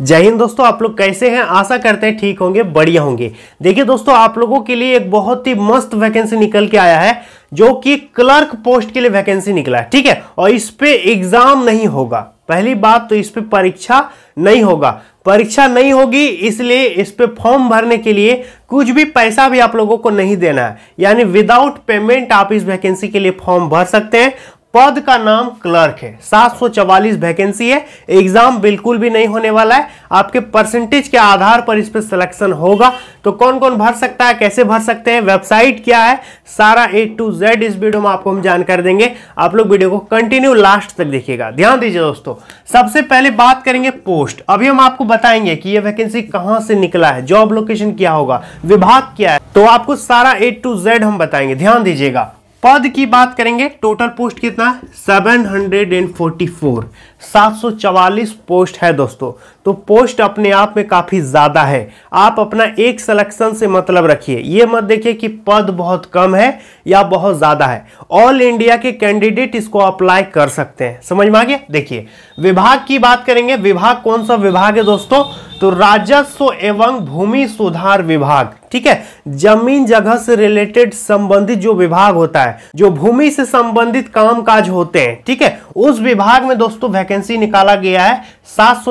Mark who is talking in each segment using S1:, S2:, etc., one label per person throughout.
S1: जय हिंद दोस्तों आप लोग कैसे हैं आशा करते हैं ठीक होंगे बढ़िया होंगे देखिए दोस्तों आप लोगों के लिए एक बहुत ही मस्त वैकेंसी निकल के आया है जो कि क्लर्क पोस्ट के लिए वैकेंसी निकला है ठीक है और इस पर एग्जाम नहीं होगा पहली बात तो इस पर परीक्षा नहीं होगा परीक्षा नहीं होगी इसलिए इस पर फॉर्म भरने के लिए कुछ भी पैसा भी आप लोगों को नहीं देना है यानी विदाउट पेमेंट आप इस वैकेंसी के लिए फॉर्म भर सकते हैं पद का नाम क्लर्क है 744 वैकेंसी है एग्जाम बिल्कुल भी नहीं होने वाला है आपके परसेंटेज के आधार पर इस पर सिलेक्शन होगा तो कौन कौन भर सकता है कैसे भर सकते हैं वेबसाइट क्या है सारा ए टू जेड इस वीडियो में आपको हम जानकारी देंगे आप लोग वीडियो को कंटिन्यू लास्ट तक देखिएगा ध्यान दीजिए दोस्तों सबसे पहले बात करेंगे पोस्ट अभी हम आपको बताएंगे कि यह वैकेंसी कहां से निकला है जॉब लोकेशन क्या होगा विभाग क्या है तो आपको सारा ए टू जेड हम बताएंगे ध्यान दीजिएगा पद की बात करेंगे टोटल पोस्ट कितना 744 744 पोस्ट है दोस्तों तो पोस्ट अपने आप में काफ़ी ज़्यादा है आप अपना एक सिलेक्शन से मतलब रखिए ये मत देखिए कि पद बहुत कम है या बहुत ज़्यादा है ऑल इंडिया के कैंडिडेट इसको अप्लाई कर सकते हैं समझ में आ गया देखिए विभाग की बात करेंगे विभाग कौन सा विभाग है दोस्तों तो राजस्व एवं भूमि सुधार विभाग ठीक है जमीन जगह से रिलेटेड संबंधित जो विभाग होता है जो भूमि से संबंधित काम होते हैं ठीक है उस विभाग में दोस्तों वैकेंसी निकाला गया है सात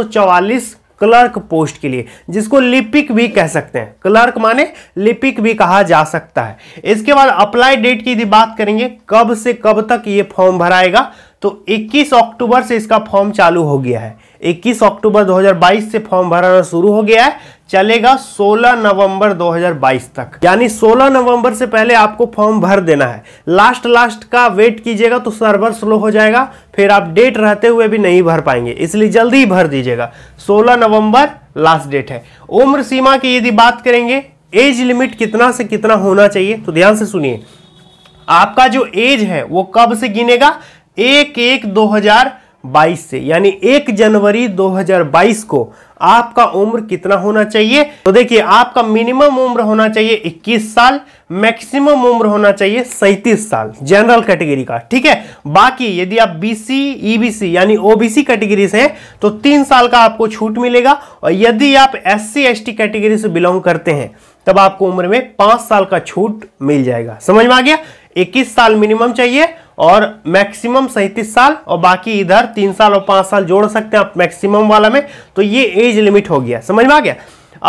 S1: क्लर्क पोस्ट के लिए जिसको लिपिक भी कह सकते हैं क्लर्क माने लिपिक भी कहा जा सकता है इसके बाद अप्लाई डेट की भी बात करेंगे कब से कब तक ये फॉर्म भराएगा तो 21 अक्टूबर से इसका फॉर्म चालू हो गया है 21 अक्टूबर 2022 से फॉर्म भराना शुरू हो गया है चलेगा 16 नवंबर 2022 तक यानी 16 नवंबर से पहले आपको फॉर्म भर देना है लास्ट लास्ट का वेट कीजिएगा तो सर्वर स्लो हो जाएगा फिर आप डेट रहते हुए भी नहीं भर पाएंगे इसलिए जल्दी ही भर दीजिएगा 16 नवंबर लास्ट डेट है उम्र सीमा की यदि बात करेंगे एज लिमिट कितना से कितना होना चाहिए तो ध्यान से सुनिए आपका जो एज है वो कब से गिनेगा एक एक दो हजार 2022 से यानी 1 जनवरी 2022 को आपका उम्र कितना होना चाहिए तो देखिए आपका मिनिमम उम्र होना चाहिए 21 साल मैक्सिमम उम्र होना चाहिए सैतीस साल जनरल कैटेगरी का ठीक है बाकी यदि आप बीसी ईबीसी e यानी ओबीसी कैटेगरी से हैं तो तीन साल का आपको छूट मिलेगा और यदि आप एससी एसटी कैटेगरी से बिलोंग करते हैं तब आपको उम्र में पांच साल का छूट मिल जाएगा समझ में आ गया इक्कीस साल मिनिमम चाहिए और मैक्सिमम सैंतीस साल और बाकी इधर तीन साल और पांच साल जोड़ सकते हैं आप मैक्सिमम वाला में तो ये एज लिमिट हो गया समझ में आ गया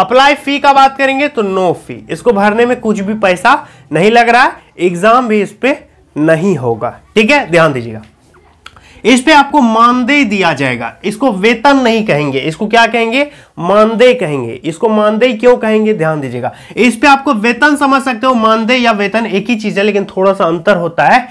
S1: अप्लाई फी का बात करेंगे तो नो फी इसको भरने में कुछ भी पैसा नहीं लग रहा है एग्जाम भी इस पर नहीं होगा ठीक है ध्यान दीजिएगा इस पे आपको मानदेय दिया जाएगा इसको वेतन नहीं कहेंगे इसको क्या कहेंगे मानदेय कहेंगे इसको मानदेय क्यों कहेंगे ध्यान दीजिएगा इस पे आपको वेतन समझ सकते हो मानदेय या वेतन एक ही चीज है लेकिन थोड़ा सा अंतर होता है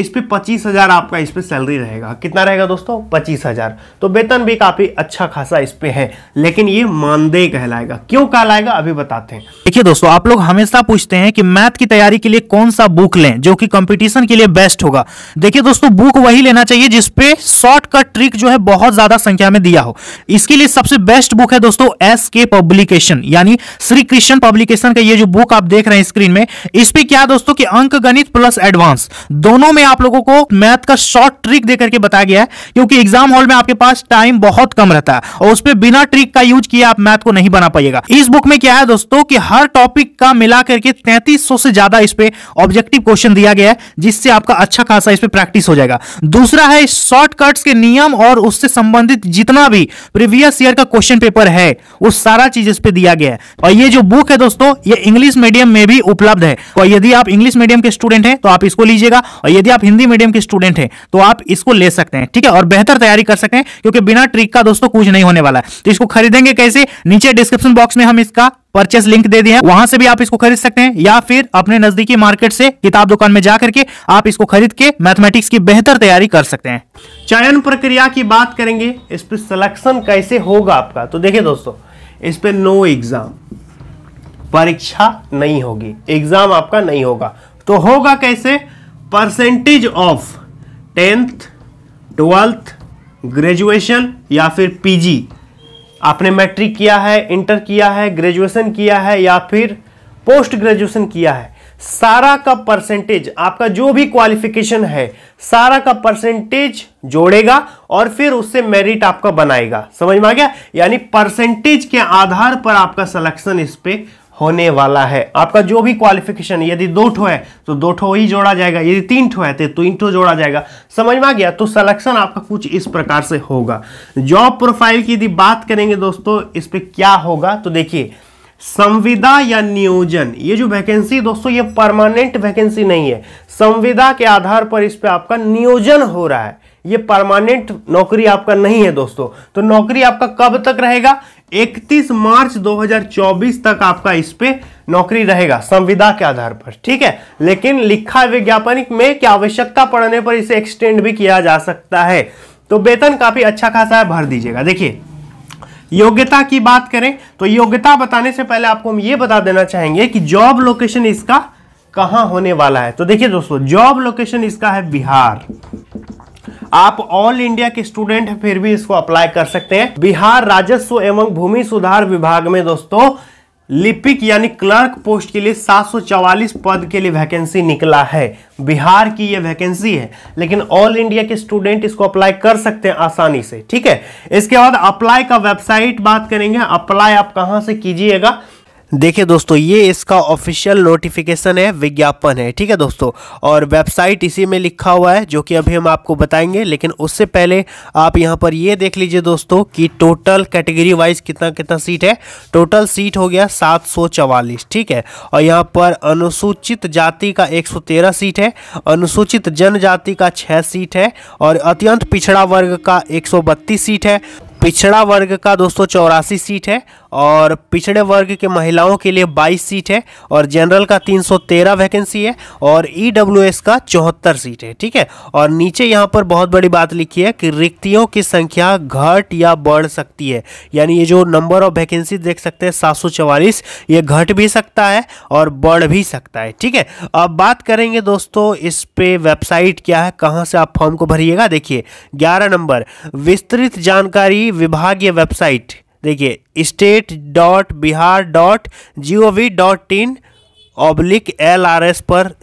S1: इस पर पच्चीस हज़ार आपका इस पर सैलरी रहेगा कितना रहेगा दोस्तों पच्चीस हज़ार तो वेतन भी काफ़ी अच्छा खासा इस पर है लेकिन ये मानदेय कहलाएगा क्यों कहलाएगा अभी बताते हैं देखिए दोस्तों आप लोग हमेशा पूछते हैं कि मैथ की तैयारी के लिए कौन सा बुक लें जो कि कंपटीशन के लिए बेस्ट होगा देखिए दोस्तों बुक वही लेना चाहिए जिसपे शॉर्टकट ट्रिक जो है बहुत ज़्यादा संख्या में दिया हो इसके लिए सबसे बेस्ट बुक है दोस्तों एस के पब्लिकेशन यानी श्री कृष्ण पब्लिकेशन का ये जो बुक आप देख रहे हैं स्क्रीन में इस पर क्या दोस्तों कि अंक गणित प्लस एडवांस दोनों में में आप लोगों को मैथ का शॉर्ट ट्रिक देकर के बताया गया है क्योंकि एग्जाम हॉल में आपके पास टाइम बहुत कम रहता है और उसमें बिना ट्रिक का यूज किए आप मैथ को नहीं बना पाएगा इस बुक में क्या है दोस्तों की हर टॉपिक का मिला करके तैतीस से ज्यादा इस पे ऑब्जेक्टिव क्वेश्चन दिया गया है जिससे आपका अच्छा खासा इस पे प्रैक्टिस हो जाएगा दूसरा है शॉर्टकट के नियम और उससे संबंधित जितना भी प्रीवियस ईयर का क्वेश्चन पेपर है वो सारा चीज इस पे दिया गया है और ये जो बुक है दोस्तों ये इंग्लिश मीडियम में भी उपलब्ध है और यदि आप इंग्लिश मीडियम के स्टूडेंट हैं तो आप इसको लीजिएगा और यदि आप हिंदी मीडियम के स्टूडेंट हैं तो आप इसको ले सकते हैं ठीक है और बेहतर तैयारी कर सकते हैं क्योंकि बिना ट्रिक का दोस्तों कुछ नहीं होने वाला है तो इसको खरीदेंगे कैसे नीचे डिस्क्रिप्शन बॉक्स में हम इसका परचेस लिंक दे दिया है वहां से भी आप इसको खरीद सकते हैं या फिर अपने नजदीकी मार्केट से किताब दुकान में जाकर के आप इसको खरीद के मैथमेटिक्स की बेहतर तैयारी कर सकते हैं चयन प्रक्रिया की बात करेंगे इस पर सिलेक्शन कैसे होगा आपका तो देखिए दोस्तों इस पर नो एग्जाम परीक्षा नहीं होगी एग्जाम आपका नहीं होगा तो होगा कैसे percentage of tenth twelfth graduation या फिर पीजी आपने मैट्रिक किया है इंटर किया है ग्रेजुएशन किया है या फिर पोस्ट ग्रेजुएशन किया है सारा का परसेंटेज आपका जो भी क्वालिफिकेशन है सारा का परसेंटेज जोड़ेगा और फिर उससे मेरिट आपका बनाएगा समझ में आ गया यानी परसेंटेज के आधार पर आपका सिलेक्शन इस पर होने वाला है आपका जो भी क्वालिफिकेशन यदि दो ठो है तो दो ठो ही जोड़ा जाएगा यदि तीन ठो है तो तीन ठो जोड़ा जाएगा समझ में आ गया तो सिलेक्शन आपका कुछ इस प्रकार से होगा जॉब प्रोफाइल की यदि बात करेंगे दोस्तों इस पर क्या होगा तो देखिए संविदा या नियोजन ये जो वैकेंसी दोस्तों ये परमानेंट वैकेंसी नहीं है संविदा के आधार पर इस पर आपका नियोजन हो रहा है ये परमानेंट नौकरी आपका नहीं है दोस्तों तो नौकरी आपका कब तक रहेगा 31 मार्च 2024 तक आपका इस पे नौकरी रहेगा संविदा के आधार पर ठीक है लेकिन लिखा विज्ञापन में क्या आवश्यकता पड़ने पर इसे एक्सटेंड भी किया जा सकता है तो वेतन काफी अच्छा खासा है भर दीजिएगा देखिए योग्यता की बात करें तो योग्यता बताने से पहले आपको हम ये बता देना चाहेंगे कि जॉब लोकेशन इसका कहां होने वाला है तो देखिए दोस्तों जॉब लोकेशन इसका है बिहार आप ऑल इंडिया के स्टूडेंट हैं फिर भी इसको अप्लाई कर सकते हैं बिहार राजस्व एवं भूमि सुधार विभाग में दोस्तों लिपिक यानी क्लर्क पोस्ट के लिए 744 पद के लिए वैकेंसी निकला है बिहार की यह वैकेंसी है लेकिन ऑल इंडिया के स्टूडेंट इसको अप्लाई कर सकते हैं आसानी से ठीक है इसके बाद अप्लाई का वेबसाइट बात करेंगे अप्लाई आप कहां से कीजिएगा देखिए दोस्तों ये इसका ऑफिशियल नोटिफिकेशन है विज्ञापन है ठीक है दोस्तों और वेबसाइट इसी में लिखा हुआ है जो कि अभी हम आपको बताएंगे लेकिन उससे पहले आप यहाँ पर ये देख लीजिए दोस्तों कि टोटल कैटेगरी वाइज कितना कितना सीट है टोटल सीट हो गया सात ठीक है और यहाँ पर अनुसूचित जाति का एक सीट है अनुसूचित जनजाति का छः सीट है और अत्यंत पिछड़ा वर्ग का एक सीट है पिछड़ा वर्ग का दोस्तों चौरासी सीट है और पिछड़े वर्ग के महिलाओं के लिए 22 सीट है और जनरल का 313 वैकेंसी है और ई e का चौहत्तर सीट है ठीक है और नीचे यहाँ पर बहुत बड़ी बात लिखी है कि रिक्तियों की संख्या घट या बढ़ सकती है यानी ये जो नंबर ऑफ वैकेंसी देख सकते हैं सात ये घट भी सकता है और बढ़ भी सकता है ठीक है अब बात करेंगे दोस्तों इस पे वेबसाइट क्या है कहाँ से आप फॉर्म को भरिएगा देखिए ग्यारह नंबर विस्तृत जानकारी विभागीय वेबसाइट देखिए state dot Bihar dot G O V dot in oblique L R S पर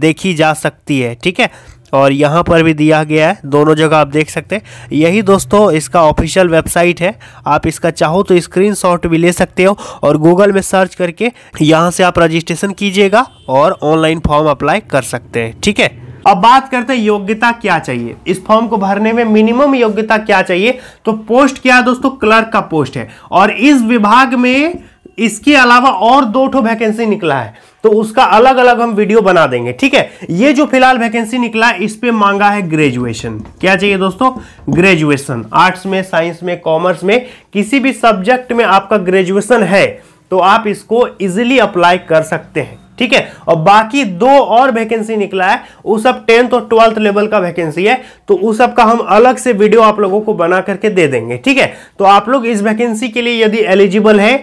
S1: देखी जा सकती है ठीक है और यहाँ पर भी दिया गया है दोनों जगह आप देख सकते हैं यही दोस्तों इसका ऑफिशियल वेबसाइट है आप इसका चाहो तो स्क्रीनशॉट भी ले सकते हो और गूगल में सर्च करके यहाँ से आप रजिस्ट्रेशन कीजिएगा और ऑनलाइन फॉर्म अप्लाई कर सकते हैं ठीक है अब बात करते हैं योग्यता क्या चाहिए इस फॉर्म को भरने में मिनिमम योग्यता क्या चाहिए तो पोस्ट क्या है दोस्तों क्लर्क का पोस्ट है और इस विभाग में इसके अलावा और दो ठो वैकेंसी निकला है तो उसका अलग अलग हम वीडियो बना देंगे ठीक है ये जो फिलहाल वैकेंसी निकला है इस पर मांगा है ग्रेजुएशन क्या चाहिए दोस्तों ग्रेजुएशन आर्ट्स में साइंस में कॉमर्स में किसी भी सब्जेक्ट में आपका ग्रेजुएशन है तो आप इसको इजिली अप्लाई कर सकते हैं ठीक है और बाकी दो और वैकेंसी निकला है वो सब टेंथ और ट्वेल्थ लेवल का वैकेंसी है तो उस सब का हम अलग से वीडियो आप लोगों को बना करके दे देंगे ठीक है तो आप लोग इस वैकेंसी के लिए यदि एलिजिबल है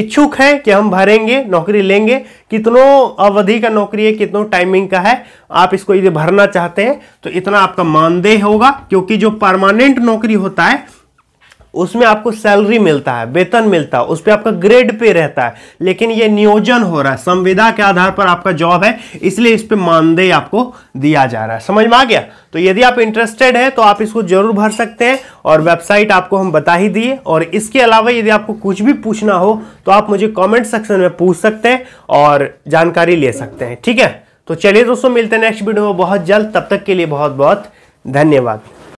S1: इच्छुक हैं कि हम भरेंगे नौकरी लेंगे कितनों अवधि का नौकरी है कितनों टाइमिंग का है आप इसको यदि भरना चाहते हैं तो इतना आपका मानदेय होगा क्योंकि जो परमानेंट नौकरी होता है उसमें आपको सैलरी मिलता है वेतन मिलता है उस पर आपका ग्रेड पे रहता है लेकिन ये नियोजन हो रहा है संविदा के आधार पर आपका जॉब है इसलिए इस पर मानदेय आपको दिया जा रहा है समझ में आ गया तो यदि आप इंटरेस्टेड हैं तो आप इसको जरूर भर सकते हैं और वेबसाइट आपको हम बता ही दिए और इसके अलावा यदि आपको कुछ भी पूछना हो तो आप मुझे कॉमेंट सेक्शन में पूछ सकते हैं और जानकारी ले सकते हैं ठीक है तो चलिए दोस्तों मिलते हैं नेक्स्ट वीडियो में बहुत जल्द तब तक के लिए बहुत बहुत धन्यवाद